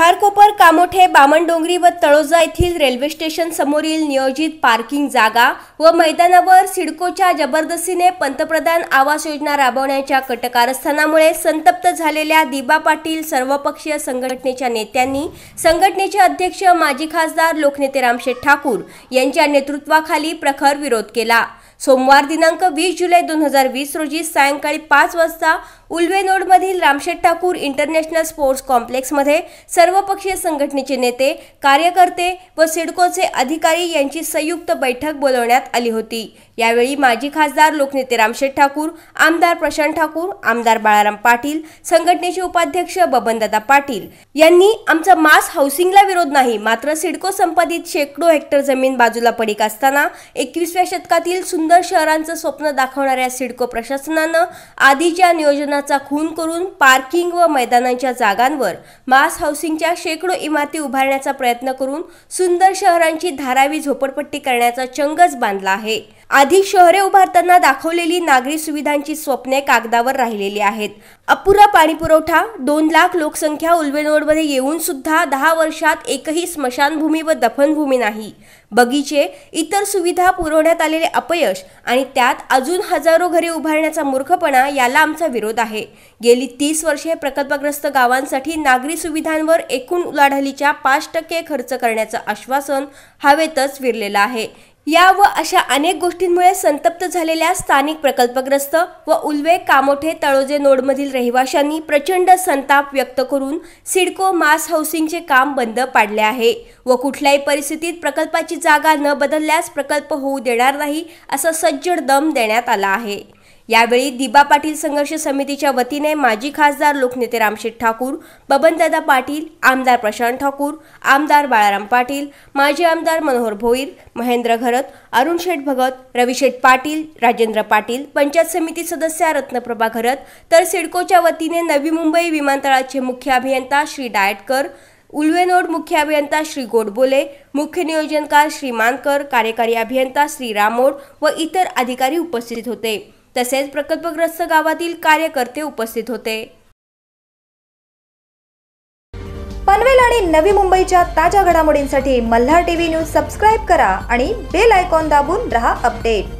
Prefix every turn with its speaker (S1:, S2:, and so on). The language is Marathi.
S1: खारकोपर कामोठे बामणडोंगरी व तळोजा येथील रेल्वे स्टेशन समोरील नियोजित पार्किंग जागा व मैदानावर सिडकोच्या जबरदस्तीने पंतप्रधान आवास योजना राबवण्याच्या कटकारस्थानामुळे संतप्त झालेल्या दिबा पाटील सर्वपक्षीय संघटनेच्या नेत्यांनी संघटनेचे अध्यक्ष माजी खासदार लोकनेते रामशेठ ठाकूर यांच्या नेतृत्वाखाली प्रखर विरोध केला सोमवार दिनांक वीस जुलै दोन हजार वीस रोजी सायंकाळी पाच वाजता उल्वे नोडमधील रामशेठ ठाकूर इंटरनॅशनल स्पोर्ट्स कॉम्प्लेक्समध्ये सर्वपक्षीय संघटनेचे नेते कार्यकर्ते व सिडकोचे अधिकारी यांची संयुक्त बैठक बोलवण्यात आली होती यावेळी माजी खासदार लोकनेते रामशेट ठाकूर आमदार प्रशांत ठाकूर आमदार बाळाराम पाटील संघटनेचे उपाध्यक्ष बबनदादा पाटील यांनी आमचा मास हाऊसिंगला विरोध नाही मात्र सिडको संपादित शेकडो हेक्टर जमीन बाजूला पडीक असताना एकविसव्या शतकातील सुंदर सुंदर शहरांचं स्वप्न दाखवणाऱ्या सिडको प्रशासनानं आधीच्या नियोजनाचा खून करून पार्किंग व मैदानांच्या जागांवर मास हाऊसिंगच्या शेकडो इमारती उभारण्याचा प्रयत्न करून सुंदर शहरांची धारावी झोपडपट्टी करण्याचा चंगच बांधला आहे आधी शहरे उभारताना दाखवलेली नागरी सुविधांची स्वप्ने कागदावर राहिलेली आहेत अपुरा पाणीपुरवठा दोन लाख लोकसंख्या मध्ये येऊन सुद्धा दहा वर्षात एकही स्मशानभूमी व दफनभूमी नाही बगीचे इतर सुविधा पुरवण्यात आलेले अपयश आणि त्यात अजून हजारो घरे उभारण्याचा मूर्खपणा याला आमचा विरोध आहे गेली तीस वर्षे प्रकल्पग्रस्त गावांसाठी नागरी सुविधांवर एकूण उलाढालीच्या पाच टक्के खर्च करण्याचं आश्वासन हवेतच विरलेलं आहे या व अशा अनेक गोष्टींमुळे संतप्त झालेल्या स्थानिक प्रकल्पग्रस्त व उल्वे कामोठे तळोजे नोडमधील रहिवाशांनी प्रचंड संताप व्यक्त करून सिडको मास हाऊसिंगचे काम बंद पाडले आहे व कुठल्याही परिस्थितीत प्रकल्पाची जागा न बदलल्यास प्रकल्प होऊ देणार नाही असा सज्जड दम देण्यात आला आहे यावेळी दिबा पाटील संघर्ष समितीच्या वतीने माजी खासदार लोकनेते रामशेठ ठाकूर बबनदादा पाटील आमदार प्रशांत ठाकूर आमदार बाळाराम पाटील माजी आमदार मनोहर भोईर महेंद्र घरत अरुण शेठ भगत रविशेठ पाटील राजेंद्र पाटील पंचायत समिती सदस्या रत्नप्रभा घरत तर सिडकोच्या वतीने नवी मुंबई विमानतळाचे मुख्य अभियंता श्री डायटकर उल्वेनोड मुख्य अभियंता श्री गोडबोले मुख्य नियोजनकार श्री मानकर कार्यकारी अभियंता श्री रामोड व इतर अधिकारी उपस्थित होते तसेच प्रकल्पग्रस्त गावातील कार्यकर्ते उपस्थित होते पनवेल आणि नवी मुंबईच्या ताज्या घडामोडींसाठी मल्हार टीव्ही न्यूज सबस्क्राईब करा आणि बेल आयकॉन दाबून रहा अपडेट